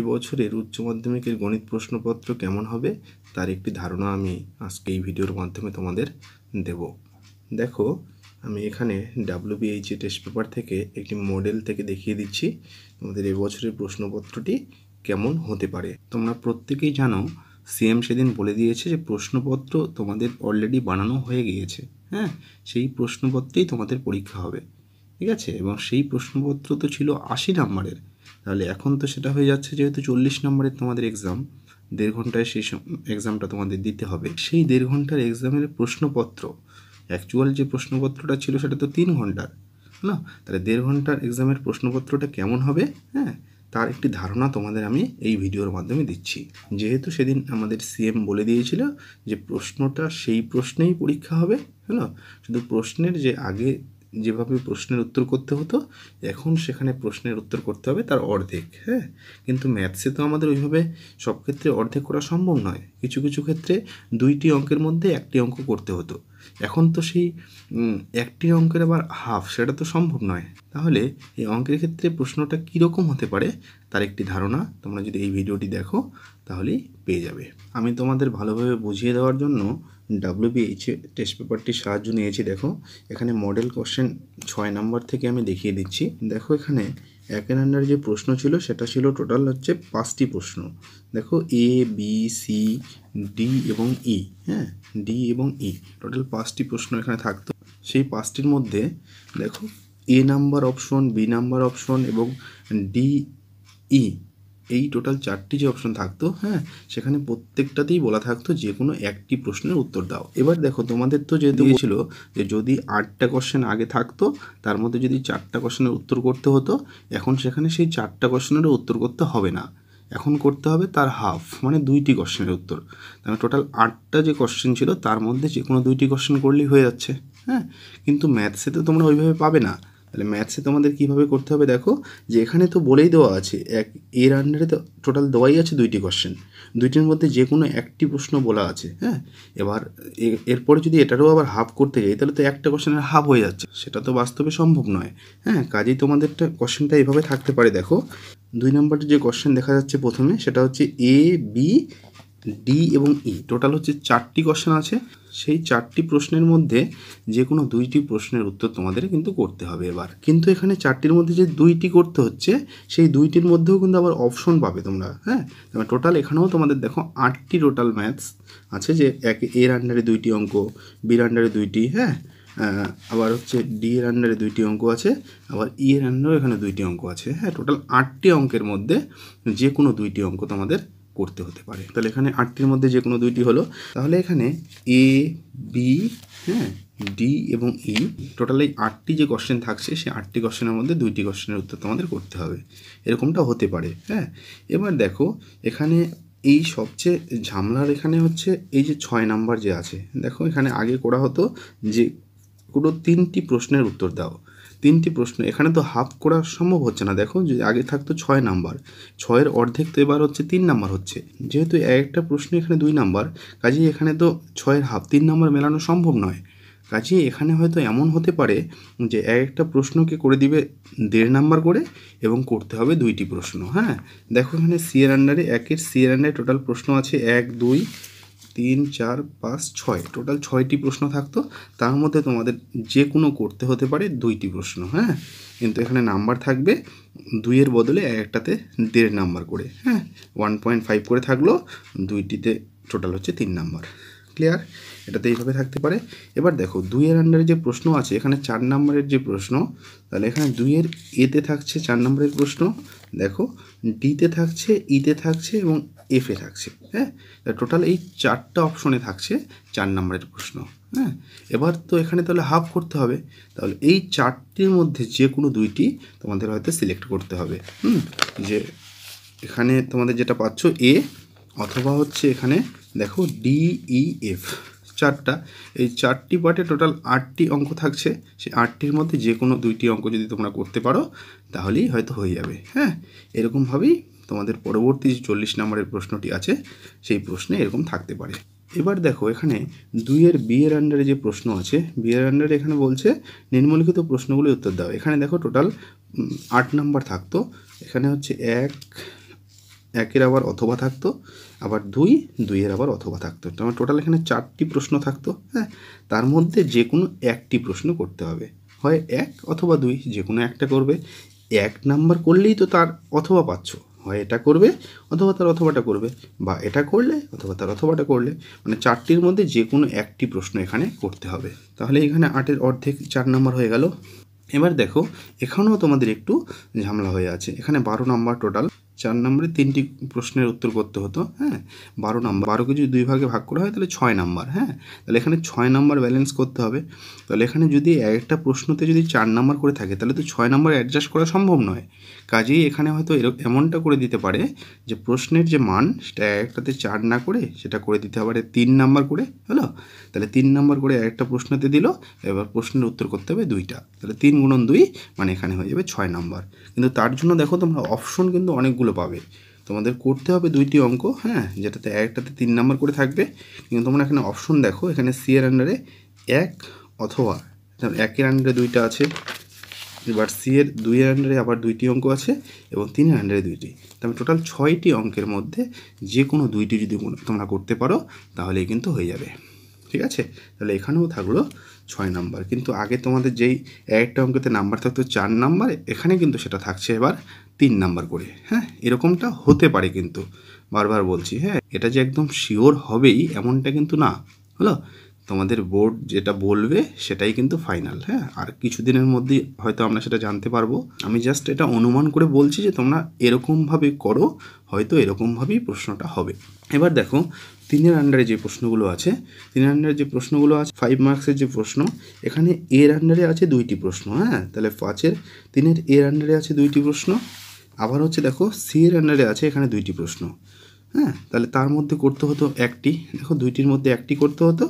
এবছরের উচ্চ মাধ্যমিকের গণিত প্রশ্নপত্র কেমন হবে তার একটি ধারণা আমি আজকে এই ভিডিওর মাধ্যমে তোমাদের দেব দেখো আমি এখানে ডাব্লিউবিএইচ টেস্ট পেপার থেকে একটি মডেল থেকে দেখিয়ে দিচ্ছি তোমাদের এবছরের প্রশ্নপত্রটি কেমন হতে পারে তোমরা প্রত্যেকেই জানো সিএম সেদিন বলে দিয়েছে যে প্রশ্নপত্র তোমাদের অলরেডি বানানো হয়ে গিয়েছে হ্যাঁ সেই প্রশ্নপত্রেই তোমাদের পরীক্ষা হবে ঠিক আছে এবং সেই প্রশ্নপত্র তো ছিল আশি নাম্বারের তাহলে এখন তো সেটা হয়ে যাচ্ছে যেহেতু চল্লিশ নম্বরের তোমাদের এক্সাম দেড় ঘন্টায় সেই এক্সামটা তোমাদের দিতে হবে সেই দেড় ঘন্টার এক্সামের প্রশ্নপত্র অ্যাকচুয়াল যে প্রশ্নপত্রটা ছিল সেটা তো তিন ঘন্টার না তাহলে দেড় ঘন্টার এক্সামের প্রশ্নপত্রটা কেমন হবে হ্যাঁ তার একটি ধারণা তোমাদের আমি এই ভিডিওর মাধ্যমে দিচ্ছি যেহেতু সেদিন আমাদের সিএম বলে দিয়েছিল যে প্রশ্নটা সেই প্রশ্নেই পরীক্ষা হবে হ্যাঁ শুধু প্রশ্নের যে আগে যেভাবে প্রশ্নের উত্তর করতে হতো এখন সেখানে প্রশ্নের উত্তর করতে হবে তার অর্ধেক হ্যাঁ কিন্তু ম্যাথসে তো আমাদের ওইভাবে সব ক্ষেত্রে অর্ধেক করা সম্ভব নয় কিছু কিছু ক্ষেত্রে দুইটি অঙ্কের মধ্যে একটি অঙ্ক করতে হতো এখন তো সেই একটি অঙ্কের আবার হাফ সেটা তো সম্ভব নয় তাহলে এই অঙ্কের ক্ষেত্রে প্রশ্নটা কীরকম হতে পারে তার একটি ধারণা তোমরা যদি এই ভিডিওটি দেখো তাহলেই পেয়ে যাবে আমি তোমাদের ভালোভাবে বুঝিয়ে দেওয়ার জন্য ডাব্লিউবিএইচ টেস্ট পেপারটির সাহায্য নিয়েছি দেখো এখানে মডেল কোশ্চেন ছয় নাম্বার থেকে আমি দেখিয়ে দিচ্ছি দেখো এখানে একের আন্ডারে যে প্রশ্ন ছিল সেটা ছিল টোটাল হচ্ছে পাঁচটি প্রশ্ন দেখো এ বি সি ডি এবং ই e, হ্যাঁ ডি এবং ই e, টোটাল পাঁচটি প্রশ্ন এখানে থাকতো সেই পাঁচটির মধ্যে দেখো A number option B number option এবং ডি ই e এই টোটাল চারটি যে অপশন থাকতো হ্যাঁ সেখানে প্রত্যেকটাতেই বলা থাকতো যে কোনো একটি প্রশ্নের উত্তর দাও এবার দেখো তোমাদের তো যে দিয়েছিল যে যদি আটটা কোশ্চেন আগে থাকতো তার মধ্যে যদি চারটা কোশ্চেনের উত্তর করতে হতো এখন সেখানে সেই চারটা কোশ্চেনেরও উত্তর করতে হবে না এখন করতে হবে তার হাফ মানে দুইটি কোশ্চেনের উত্তর তাহলে মানে টোটাল আটটা যে কোশ্চেন ছিল তার মধ্যে যে কোনো দুইটি কোশ্চেন করলেই হয়ে যাচ্ছে হ্যাঁ কিন্তু ম্যাথসে তো তোমরা ওইভাবে পাবে না তাহলে ম্যাথসে তোমাদের কিভাবে করতে হবে দেখো যে এখানে তো বলেই দেওয়া আছে এক এর আন্ডারে তো টোটাল দেওয়াই আছে দুইটি কোশ্চেন দুইটির মধ্যে যে কোনো একটি প্রশ্ন বলা আছে হ্যাঁ এবার এরপরে যদি এটারও আবার হাফ করতে যাই তাহলে তো একটা কোশ্চেনের হাফ হয়ে যাচ্ছে সেটা তো বাস্তবে সম্ভব নয় হ্যাঁ কাজেই তোমাদেরটা কোশ্চেনটা এভাবে থাকতে পারে দেখো দুই নম্বরটা যে কোশ্চেন দেখা যাচ্ছে প্রথমে সেটা হচ্ছে এ বি ডি এবং ই e। টোটাল হচ্ছে চারটি কোশ্চেন আছে সেই চারটি প্রশ্নের মধ্যে যে কোনো দুইটি প্রশ্নের উত্তর তোমাদের কিন্তু করতে হবে এবার কিন্তু এখানে চারটির মধ্যে যে দুইটি করতে হচ্ছে সেই দুইটির মধ্যেও কিন্তু আবার অপশন পাবে তোমরা হ্যাঁ তোমার টোটাল মানে এখানেও তোমাদের দেখো আটটি টোটাল ম্যাথস আছে যে এক এর আন্ডারে দুইটি অঙ্ক বির আন্ডারে দুইটি হ্যাঁ আবার হচ্ছে ডি এর আন্ডারে দুইটি অঙ্ক আছে আবার ই e এর আন্ডারেও এখানে দুইটি অঙ্ক আছে হ্যাঁ টোটাল আটটি অঙ্কের মধ্যে যে কোনো দুইটি অঙ্ক তোমাদের করতে হতে পারে তাহলে এখানে আটটির মধ্যে যে কোনো দুইটি হলো তাহলে এখানে এ বি হ্যাঁ ডি এবং ই e, টোটাল এই আটটি যে কোশ্চেন থাকছে সেই আটটি কোশ্চেনের মধ্যে দুইটি কোশ্চেনের উত্তর তোমাদের করতে হবে এরকমটা হতে পারে হ্যাঁ এবার দেখো এখানে এই সবচেয়ে ঝামলার এখানে হচ্ছে এই যে ছয় নাম্বার যে আছে দেখো এখানে আগে করা হতো যে কোনো তিনটি প্রশ্নের উত্তর দাও তিনটি প্রশ্ন এখানে তো হাফ করা সম্ভব হচ্ছে না দেখো যদি আগে থাকতো ছয় নাম্বার ছয়ের অর্ধেক তো এবার হচ্ছে তিন নাম্বার হচ্ছে যেহেতু একটা প্রশ্ন এখানে দুই নাম্বার কাজেই এখানে তো ছয়ের হাফ তিন নাম্বার মেলানো সম্ভব নয় কাজে এখানে হয়তো এমন হতে পারে যে এক একটা প্রশ্নকে করে দিবে দেড় নাম্বার করে এবং করতে হবে দুইটি প্রশ্ন হ্যাঁ দেখো এখানে সিয়ার আন্ডারে একের সিয়ার আন্ডারে টোটাল প্রশ্ন আছে এক দুই তিন চার পাঁচ ছয় টোটাল ছয়টি প্রশ্ন থাকতো তার মধ্যে তোমাদের যে কোনো করতে হতে পারে দুইটি প্রশ্ন হ্যাঁ কিন্তু এখানে নাম্বার থাকবে দুইয়ের বদলে একটাতে দেড় নাম্বার করে হ্যাঁ ওয়ান পয়েন্ট ফাইভ করে থাকলো দুইটিতে টোটাল হচ্ছে তিন নাম্বার ক্লিয়ার এটাতে এইভাবে থাকতে পারে এবার দেখো দুইয়ের আন্ডারে যে প্রশ্ন আছে এখানে চার নাম্বারের যে প্রশ্ন তাহলে এখানে দুইয়ের এতে থাকছে চার নাম্বারের প্রশ্ন দেখো ডিতে থাকছে ইতে e থাকছে এবং এফে থাকছে হ্যাঁ টোটাল এই চারটা অপশনে থাকছে চার নম্বরের প্রশ্ন হ্যাঁ এবার তো এখানে তাহলে হাফ করতে হবে তাহলে এই চারটির মধ্যে যে কোনো দুইটি তোমাদের হয়তো সিলেক্ট করতে হবে হুম যে এখানে তোমাদের যেটা পাচ্ছ এ অথবা হচ্ছে এখানে দেখো ডি ই এফ চারটা এই চারটি পার্টে টোটাল আটটি অঙ্ক থাকছে সেই আটটির মধ্যে যে কোনো দুইটি অঙ্ক যদি তোমরা করতে পারো তাহলেই হয়তো হয়ে যাবে হ্যাঁ এরকমভাবেই তোমাদের পরবর্তী যে চল্লিশ নম্বরের প্রশ্নটি আছে সেই প্রশ্নে এরকম থাকতে পারে এবার দেখো এখানে দুইয়ের বিয়ের আন্ডারে যে প্রশ্ন আছে বিয়ের আন্ডারে এখানে বলছে নিম্নলিখিত প্রশ্নগুলি উত্তর দাও এখানে দেখো টোটাল আট নাম্বার থাকতো এখানে হচ্ছে এক একের আবার অথবা থাকতো আবার দুই দুইয়ের আবার অথবা থাকতো আমার টোটাল এখানে চারটি প্রশ্ন থাকতো হ্যাঁ তার মধ্যে যে কোনো একটি প্রশ্ন করতে হবে হয় এক অথবা দুই যে কোনো একটা করবে এক নাম্বার করলেই তো তার অথবা পাচ্ছ হয় এটা করবে অথবা তার অথবাটা করবে বা এটা করলে অথবা তার অথবাটা করলে মানে চারটির মধ্যে যে কোনো একটি প্রশ্ন এখানে করতে হবে তাহলে এখানে আটের অর্ধেক চার নম্বর হয়ে গেল এবার দেখো এখানেও তোমাদের একটু ঝামেলা হয়ে আছে এখানে বারো নম্বর টোটাল চার নম্বরে তিনটি প্রশ্নের উত্তর করতে হতো হ্যাঁ বারো নম্বর বারোকে যদি দুই ভাগে ভাগ করা হয় তাহলে ছয় নাম্বার হ্যাঁ তাহলে এখানে ছয় নাম্বার ব্যালেন্স করতে হবে তাহলে এখানে যদি একটা প্রশ্নতে যদি চার নম্বর করে থাকে তাহলে তো ছয় নম্বর অ্যাডজাস্ট করা সম্ভব নয় কাজেই এখানে হয়তো এরকম এমনটা করে দিতে পারে যে প্রশ্নের যে মান সেটা একটাতে চার না করে সেটা করে দিতে হবে তিন নাম্বার করে হলো তাহলে তিন নাম্বার করে একটা প্রশ্নতে দিল এবার প্রশ্নের উত্তর করতে হবে দুইটা তাহলে তিন গুণন দুই মানে এখানে হয়ে যাবে ছয় নাম্বার কিন্তু তার জন্য দেখো তোমরা অপশন কিন্তু অনেকগুলো অঙ্কগুলো পাবে তোমাদের করতে হবে দুইটি অঙ্ক হ্যাঁ যেটাতে একটাতে তিন নাম্বার করে থাকবে কিন্তু তোমরা এখানে অপশন দেখো এখানে সি এর আন্ডারে এক অথবা একের আন্ডারে দুইটা আছে এবার সি এর দুই এর আন্ডারে আবার দুইটি অঙ্ক আছে এবং তিনের আন্ডারে দুইটি তবে মানে টোটাল ছয়টি অঙ্কের মধ্যে যে কোনো দুইটি যদি তোমরা করতে পারো তাহলেই কিন্তু হয়ে যাবে ঠিক আছে তাহলে এখানেও থাকলো ছয় নাম্বার কিন্তু আগে তোমাদের যেই একটা অঙ্কতে নাম্বার থাকতো চার নাম্বার এখানে কিন্তু সেটা থাকছে এবার তিন নাম্বার করে হ্যাঁ এরকমটা হতে পারে কিন্তু বারবার বলছি হ্যাঁ এটা যে একদম শিওর হবেই এমনটা কিন্তু না হলো তোমাদের বোর্ড যেটা বলবে সেটাই কিন্তু ফাইনাল হ্যাঁ আর কিছুদিনের মধ্যে হয়তো আমরা সেটা জানতে পারবো আমি জাস্ট এটা অনুমান করে বলছি যে তোমরা এরকমভাবে করো হয়তো এরকমভাবেই প্রশ্নটা হবে এবার দেখো তিনের আন্ডারে যে প্রশ্নগুলো আছে তিনের আন্ডারে যে প্রশ্নগুলো আছে ফাইভ মার্কসের যে প্রশ্ন এখানে এর আন্ডারে আছে দুইটি প্রশ্ন হ্যাঁ তাহলে পাঁচের তিনের এর আন্ডারে আছে দুইটি প্রশ্ন আবার হচ্ছে দেখো সি এর আন্ডারে আছে এখানে দুইটি প্রশ্ন হ্যাঁ তাহলে তার মধ্যে করতে হতো একটি দেখো দুইটির মধ্যে একটি করতে হতো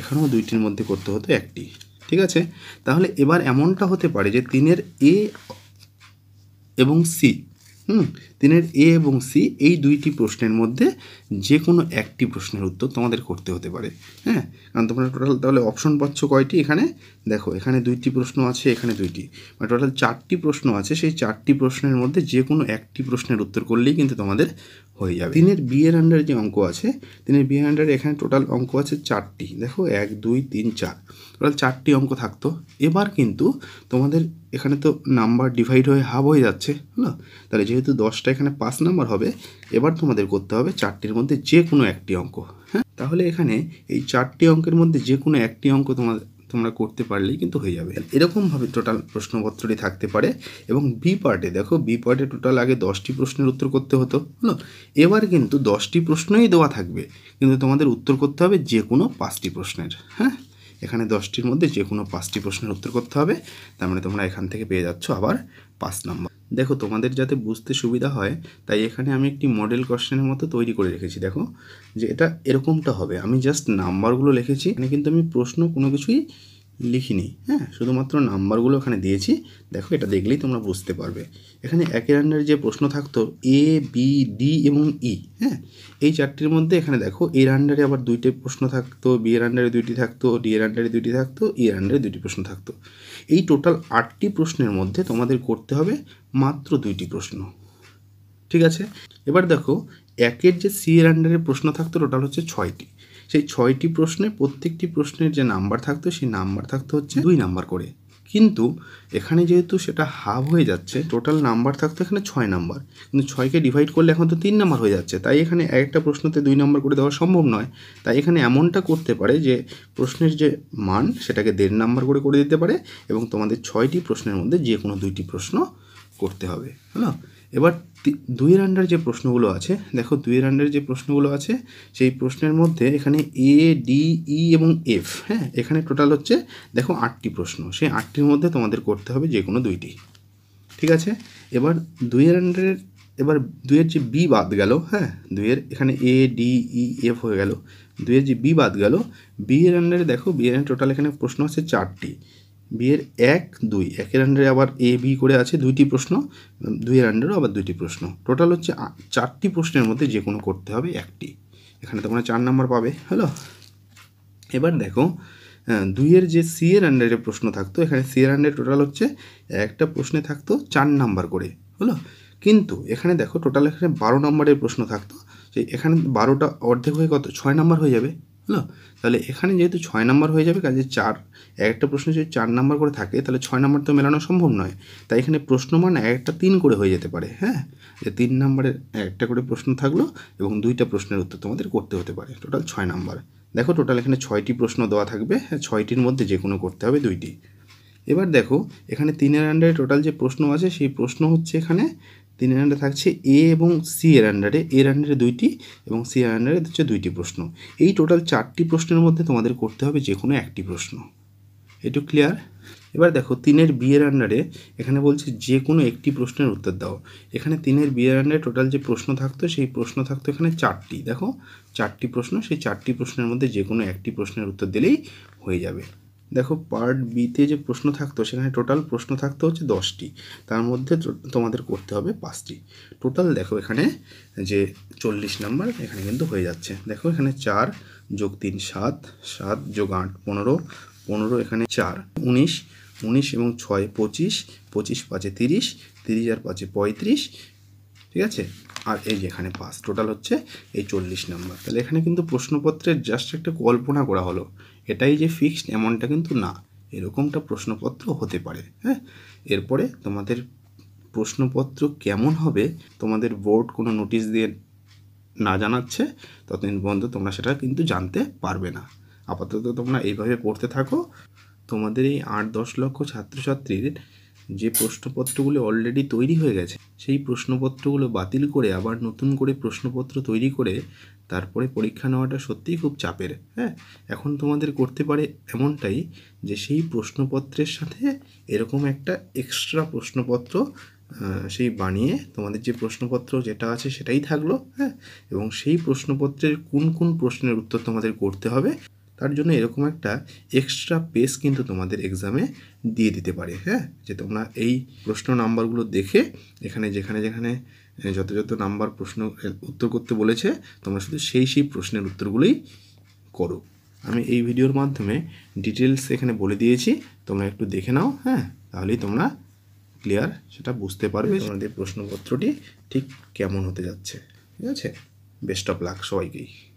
এখানেও দুইটির মধ্যে করতে হতো একটি ঠিক আছে তাহলে এবার এমনটা হতে পারে যে তিনের এ এবং সি হুম দিনের এ এবং সি এই দুইটি প্রশ্নের মধ্যে যে কোনো একটি প্রশ্নের উত্তর তোমাদের করতে হতে পারে হ্যাঁ কারণ তোমরা টোটাল তাহলে অপশন পাচ্ছ কয়টি এখানে দেখো এখানে দুইটি প্রশ্ন আছে এখানে দুইটি মানে টোটাল চারটি প্রশ্ন আছে সেই চারটি প্রশ্নের মধ্যে যে কোনো একটি প্রশ্নের উত্তর করলেই কিন্তু তোমাদের হয়ে যাবে দিনের বিয়ের আন্ডারে যে অঙ্ক আছে দিনের বিয়ের আন্ডারে এখানে টোটাল অঙ্ক আছে চারটি দেখো এক দুই তিন চার টোটাল চারটি অঙ্ক থাকতো এবার কিন্তু তোমাদের এখানে তো নাম্বার ডিভাইড হয়ে হাফ হয়ে যাচ্ছে হ্যাঁ তাহলে যেহেতু দশটা এখানে পাঁচ নম্বর হবে এবার তোমাদের করতে হবে চারটির মধ্যে যে কোনো একটি অঙ্ক হ্যাঁ তাহলে এখানে এই চারটি অঙ্কের মধ্যে যে কোনো একটি অঙ্ক তোমাদের তোমরা করতে পারলেই কিন্তু হয়ে যাবে এরকমভাবে টোটাল প্রশ্নপত্রটি থাকতে পারে এবং বি পার্টে দেখো বি পার্টে টোটাল আগে দশটি প্রশ্নের উত্তর করতে হতো হলো এবার কিন্তু দশটি প্রশ্নই দেওয়া থাকবে কিন্তু তোমাদের উত্তর করতে হবে যে কোনো পাঁচটি প্রশ্নের হ্যাঁ এখানে দশটির মধ্যে যে কোনো পাঁচটি প্রশ্নের উত্তর করতে হবে তার মানে তোমরা এখান থেকে পেয়ে যাচ্ছ আবার পাঁচ নম্বর দেখো তোমাদের যাতে বুঝতে সুবিধা হয় তাই এখানে আমি একটি মডেল কোশ্চেনের মতো তৈরি করে রেখেছি দেখো যে এটা এরকমটা হবে আমি জাস্ট নাম্বারগুলো লিখেছি এখানে কিন্তু আমি প্রশ্ন কোনো কিছুই লিখিনি হ্যাঁ শুধুমাত্র নাম্বারগুলো এখানে দিয়েছি দেখো এটা দেখলেই তোমরা বুঝতে পারবে এখানে একের আন্ডারে যে প্রশ্ন থাকতো এ বি ডি এবং ই e, হ্যাঁ এই চারটির মধ্যে এখানে দেখো এর আন্ডারে আবার দুইটি প্রশ্ন থাকতো বি এর আন্ডারে দুইটি থাকতো ডি এর আন্ডারে দুইটি থাকতো ই e এর আন্ডারে দুইটি প্রশ্ন থাকতো এই টোটাল আটটি প্রশ্নের মধ্যে তোমাদের করতে হবে মাত্র দুইটি প্রশ্ন ঠিক আছে এবার দেখো একের যে সি এর আন্ডারে প্রশ্ন থাকতো টোটাল হচ্ছে ছয়টি সেই ছয়টি প্রশ্নে প্রত্যেকটি প্রশ্নের যে নাম্বার থাকতো সেই নাম্বার থাকতো হচ্ছে দুই নাম্বার করে কিন্তু এখানে যেহেতু সেটা হাফ হয়ে যাচ্ছে টোটাল নাম্বার থাকতো এখানে ছয় নাম্বার কিন্তু ছয়কে ডিভাইড করলে এখন তো তিন নাম্বার হয়ে যাচ্ছে তাই এখানে একটা প্রশ্নতে দুই নাম্বার করে দেওয়া সম্ভব নয় তাই এখানে এমনটা করতে পারে যে প্রশ্নের যে মান সেটাকে দেড় নাম্বার করে করে দিতে পারে এবং তোমাদের ছয়টি প্রশ্নের মধ্যে যে কোনো দুইটি প্রশ্ন করতে হবে হ্যাঁ এবার দুইয়ের আন্ডার যে প্রশ্নগুলো আছে দেখো দুইয়ের আন্ডার যে প্রশ্নগুলো আছে সেই প্রশ্নের মধ্যে এখানে এ ডি ই এবং এফ হ্যাঁ এখানে টোটাল হচ্ছে দেখো আটটি প্রশ্ন সেই আটটির মধ্যে তোমাদের করতে হবে যে কোনো দুইটি ঠিক আছে এবার দুইয়ের আন্ডারের এবার দুইয়ের যে বি বাদ গেল হ্যাঁ দুইয়ের এখানে এ ডি ই এফ হয়ে গেল দুইয়ের যে বি বাদ গেল বি এর আন্ডারে দেখো বি এর টোটাল এখানে প্রশ্ন আছে চারটি বিয়ের এক দুই একের আন্ডারে আবার এ বি করে আছে দুইটি প্রশ্ন দুইয়ের আন্ডারেও আবার দুইটি প্রশ্ন টোটাল হচ্ছে চারটি প্রশ্নের মধ্যে যে কোনো করতে হবে একটি এখানে তোমরা চার নাম্বার পাবে হ্যালো এবার দেখো দুইয়ের যে সি এর আন্ডারে প্রশ্ন থাকতো এখানে সি এর আন্ডারে টোটাল হচ্ছে একটা প্রশ্নে থাকতো চার নাম্বার করে হলো কিন্তু এখানে দেখো টোটাল এখানে বারো নম্বরের প্রশ্ন থাকতো সেই এখানে বারোটা অর্ধেক হয়ে কত ছয় নাম্বার হয়ে যাবে হলো তাহলে এখানে যেহেতু ছয় নম্বর হয়ে যাবে কাজে চার একটা প্রশ্ন যদি চার নম্বর করে থাকে তাহলে ছয় নম্বর তো মেলানো সম্ভব নয় তাই এখানে প্রশ্নমান একটা তিন করে হয়ে যেতে পারে হ্যাঁ যে তিন নম্বরের একটা করে প্রশ্ন থাকলো এবং দুইটা প্রশ্নের উত্তর তোমাদের করতে হতে পারে টোটাল ছয় নম্বর দেখো টোটাল এখানে ছয়টি প্রশ্ন দেওয়া থাকবে হ্যাঁ ছয়টির মধ্যে যে কোনো করতে হবে দুইটি এবার দেখো এখানে তিনের আন্ডারে টোটাল যে প্রশ্ন আছে সেই প্রশ্ন হচ্ছে এখানে তিন এর আন্ডারে থাকছে এ এবং সি এর আন্ডারে এর আন্ডারে দুইটি এবং সি এর আন্ডারে হচ্ছে দুইটি প্রশ্ন এই টোটাল চারটি প্রশ্নের মধ্যে তোমাদের করতে হবে যে কোনো একটি প্রশ্ন এটু ক্লিয়ার এবার দেখো তিনের বিয়ের আন্ডারে এখানে বলছে যে কোনো একটি প্রশ্নের উত্তর দাও এখানে তিনের বিয়ের আন্ডারে টোটাল যে প্রশ্ন থাকতো সেই প্রশ্ন থাকতো এখানে চারটি দেখো চারটি প্রশ্ন সেই চারটি প্রশ্নের মধ্যে যে কোনো একটি প্রশ্নের উত্তর দিলেই হয়ে যাবে দেখো পার্ট বিতে যে প্রশ্ন থাকতো সেখানে টোটাল প্রশ্ন থাকতো হচ্ছে দশটি তার মধ্যে তোমাদের করতে হবে পাঁচটি টোটাল দেখো এখানে যে চল্লিশ নাম্বার এখানে কিন্তু হয়ে যাচ্ছে দেখো এখানে চার যোগ তিন সাত সাত যোগ আট পনেরো পনেরো এখানে চার উনিশ উনিশ এবং ছয় পঁচিশ পঁচিশ পাঁচে তিরিশ তিরিশ আর পাঁচে পঁয়ত্রিশ ঠিক আছে আর এই যে এখানে পাঁচ টোটাল হচ্ছে এই চল্লিশ নাম্বার তাহলে এখানে কিন্তু প্রশ্নপত্রের জাস্ট একটা কল্পনা করা হলো এটাই যে ফিক্সড এমনটা কিন্তু না এরকমটা প্রশ্নপত্র হতে পারে হ্যাঁ এরপরে তোমাদের প্রশ্নপত্র কেমন হবে তোমাদের বোর্ড কোনো নোটিশ দিয়ে না জানাচ্ছে ততদিন পর্যন্ত তোমরা সেটা কিন্তু জানতে পারবে না আপাতত তোমরা এইভাবে পড়তে থাকো তোমাদের এই আট দশ লক্ষ ছাত্রছাত্রীর যে প্রশ্নপত্রগুলো অলরেডি তৈরি হয়ে গেছে সেই প্রশ্নপত্রগুলো বাতিল করে আবার নতুন করে প্রশ্নপত্র তৈরি করে তারপরে পরীক্ষা নেওয়াটা সত্যিই খুব চাপের হ্যাঁ এখন তোমাদের করতে পারে এমনটাই যে সেই প্রশ্নপত্রের সাথে এরকম একটা এক্সট্রা প্রশ্নপত্র সেই বানিয়ে তোমাদের যে প্রশ্নপত্র যেটা আছে সেটাই থাকলো হ্যাঁ এবং সেই প্রশ্নপত্রের কোন কোন প্রশ্নের উত্তর তোমাদের করতে হবে তার জন্য এরকম একটা এক্সট্রা পেজ কিন্তু তোমাদের এক্সামে দিয়ে দিতে পারে হ্যাঁ যে তোমরা এই প্রশ্ন নাম্বারগুলো দেখে এখানে যেখানে যেখানে যত যত নাম্বার প্রশ্ন উত্তর করতে বলেছে তোমরা শুধু সেই সেই প্রশ্নের উত্তরগুলোই করো আমি এই ভিডিওর মাধ্যমে ডিটেলস এখানে বলে দিয়েছি তোমরা একটু দেখে নাও হ্যাঁ তাহলেই তোমরা ক্লিয়ার সেটা বুঝতে পারবে তোমাদের প্রশ্নপত্রটি ঠিক কেমন হতে যাচ্ছে ঠিক আছে বেস্ট অফ লাক সবাইকেই